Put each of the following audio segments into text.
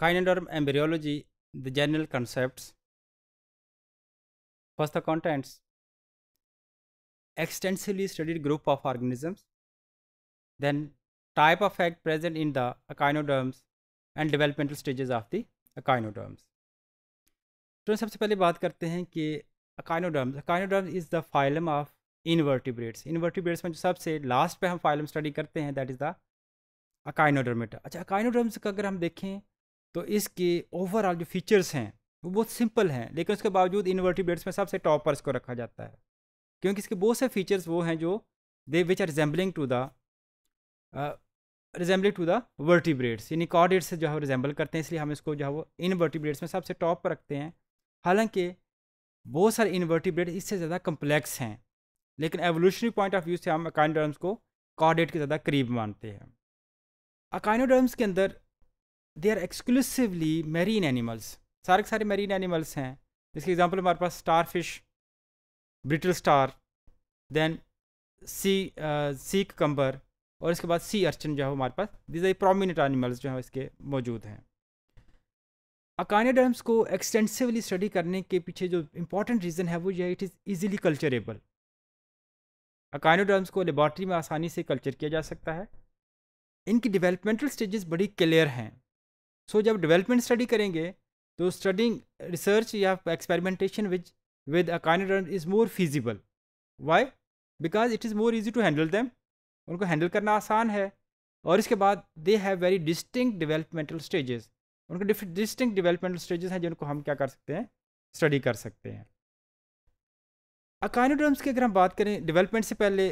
Echinoderm embryology, the general concepts. First, the contents. Extensively studied group of organisms. Then, type of egg present in the echinoderms and developmental stages of the echinoderms. तो सबसे पहले बात करते हैं कि echinoderms echinoderms is the phylum of invertebrates invertebrates में जो सबसे लास्ट पे हम फाइलम स्टडी करते हैं दैट इज़ द अकाइनोडर्मेटा अच्छा अकाइनोडर्म्स का अगर हम देखें तो इसके ओवरऑल जो फीचर्स हैं वो बहुत सिंपल हैं लेकिन उसके बावजूद इन्वर्टिब्रेट्स में सबसे टॉप पर इसको रखा जाता है क्योंकि इसके बहुत से फीचर्स वो हैं जो they which are resembling to the resembling to the vertebrates यानी कॉर्डेट से जो है रिजेंबल करते हैं इसलिए हम इसको जो है वो इनवर्टिब्रेट्स में सबसे टॉप पर रखते हैं हालांकि बहुत सारे इनवर्टिब्रेट इससे ज़्यादा कम्प्लेक्स हैं लेकिन एवोल्यूशनरी पॉइंट ऑफ व्यू से हम अकाइनोडर्म्स को कॉर्डेट के ज़्यादा करीब मानते हैं अकाइनोडर्म्स के अंदर they are exclusively marine animals सारे के सारे मेरीन एनिमल्स हैं इसके एग्जाम्पल हमारे पास star fish brittle star then sea cucumber और इसके बाद सी अर्चन जो है हमारे पास दिज आई प्रोमिनेंट एनिमल्स जो हैं इसके मौजूद हैं अकानियाडर्म्स को एक्सटेंसिवली स्टडी करने के पीछे जो इंपॉर्टेंट रीज़न है वो ये it is easily culturable echinoderms को लेबॉर्ट्री में आसानी से कल्चर किया जा सकता है इनकी डिवेलपमेंटल स्टेजेस बड़ी क्लियर हैं सो so, जब डेवलपमेंट स्टडी करेंगे तो स्टडिंग रिसर्च या experimentation which with a kind is more feasible why because it is more easy to handle them उनको हैंडल करना आसान है और इसके बाद they have very distinct developmental stages उनके डिस्टिंक्ट डिवेलपमेंटल स्टेजेस हैं जिनको हम क्या कर सकते हैं स्टडी कर सकते हैं अकाइनोड्रम्स की अगर हम बात करें डेवलपमेंट से पहले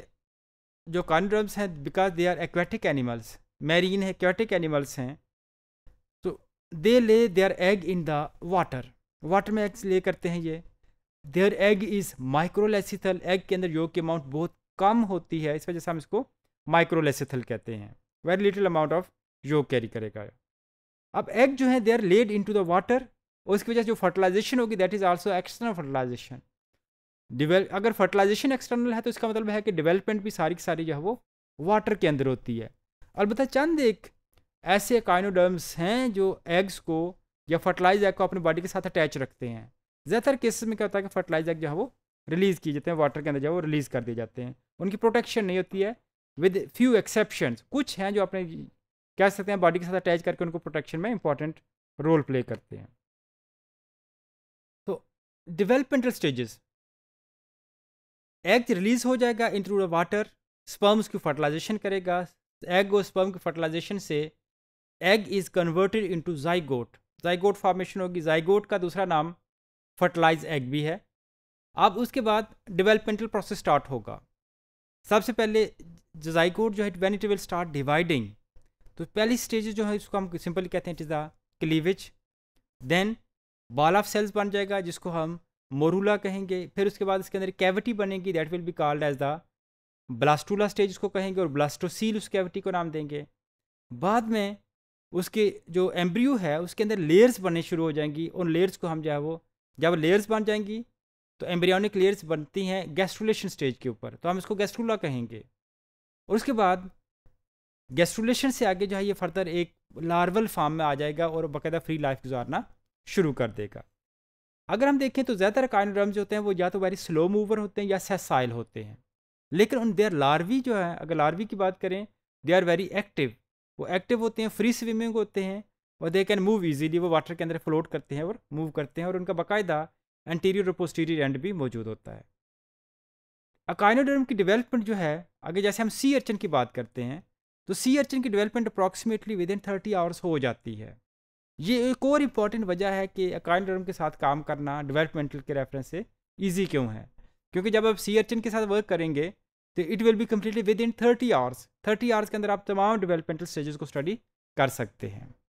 जो काइनोड्रम्स हैं because they are aquatic animals marine aquatic animals हैं they lay their egg in the water water में एग्स ले करते हैं ये their egg is microlecithal egg के अंदर योग की अमाउंट बहुत कम होती है इस वजह से हम इसको माइक्रोलेसिथल कहते हैं very little amount of yolk carry करेगा अब एग जो है they are laid in to the water और उसकी वजह से जो फर्टिलाइजेशन होगी that is also external fertilisation डिवेल अगर फर्टिलाइजेशन एक्सटर्नल है तो इसका मतलब है कि डेवलपमेंट भी सारी की सारी जो है वो वाटर के अंदर होती है अलबत्त चंद एक ऐसे काइनोडर्म्स हैं जो एग्स को या फर्टिलाइज एग को अपनी बॉडी के साथ अटैच रखते हैं ज़्यादातर केसेस में क्या होता है कि फर्टिलाइज एग जो है वो रिलीज़ किए जाते हैं वाटर के अंदर जो है वो रिलीज़ कर दिए जाते हैं उनकी प्रोटेक्शन नहीं होती है विद फ्यू एक्सेप्शन कुछ हैं जो अपने कह सकते हैं बॉडी के साथ अटैच करके उनको प्रोटेक्शन में इंपॉर्टेंट रोल प्ले करते हैं तो डिवेलपमेंटल स्टेजेस एग रिलीज हो जाएगा इंट्रूड वाटर स्पर्म्स की फर्टिलाइजेशन करेगा एग और स्पर्म की फर्टिलाइजेशन से egg is converted into zygote zygote formation होगी जाइगोट का दूसरा नाम फर्टिलाइज एग भी है अब उसके बाद डिवेलपमेंटल प्रोसेस स्टार्ट होगा सबसे पहले जाइगोट जो है when it will start dividing तो पहली स्टेज जो है इसको हम सिंपली कहते हैं it is the cleavage then ball of cells बन जाएगा जिसको हम मोरूला कहेंगे फिर उसके बाद इसके अंदर कैविटी बनेगी that will be called as the blastula stage इसको कहेंगे और ब्लास्टोसील उस कैविटी को नाम देंगे बाद में उसके जो एम्ब्रियो है उसके अंदर लेयर्स बनने शुरू हो जाएंगी उन लेयर्स को हम जो है वो जब लेयर्स बन जाएंगी तो एम्ब्रियोनिक लेयर्स बनती हैं गैस्ट्रुलेशन स्टेज के ऊपर तो हम इसको गैस्ट्रोला कहेंगे और उसके बाद गैस्ट्रुलेशन से आगे जो है ये फर्दर एक लार्वल फार्म में आ जाएगा और बाकायदा फ्री लाइफ गुजारना शुरू कर देगा अगर हम देखें तो ज़्यादातर काइनोड्रम्स जो होते हैं वो या तो वेरी स्लो मूवर होते हैं या सेसाइल होते हैं लेकिन उन देयर लार्वी जो है अगर लार्वी की बात करें दे आर वेरी एक्टिव वो एक्टिव होते हैं फ्री स्विमिंग होते हैं और दे कैन मूव ईजीली वो वाटर के अंदर फ्लोट करते हैं और मूव करते हैं और उनका बाकायदा एंटीरियर और पोस्टीरियर एंड भी मौजूद होता है अकाइनोडर्म की डेवलपमेंट जो है आगे जैसे हम सी अर्चन की बात करते हैं तो सी अर्चन की development approximately within thirty hours हो जाती है ये एक और इम्पॉर्टेंट वजह है कि अकाइनोडर्म के साथ काम करना डेवलपमेंटल के रेफरेंस से ईजी क्यों है क्योंकि जब आप सी अर्चन के साथ वर्क करेंगे तो it will be completely within thirty hours thirty hours के अंदर आप तमाम डेवलपमेंटल स्टेजेस को स्टडी कर सकते हैं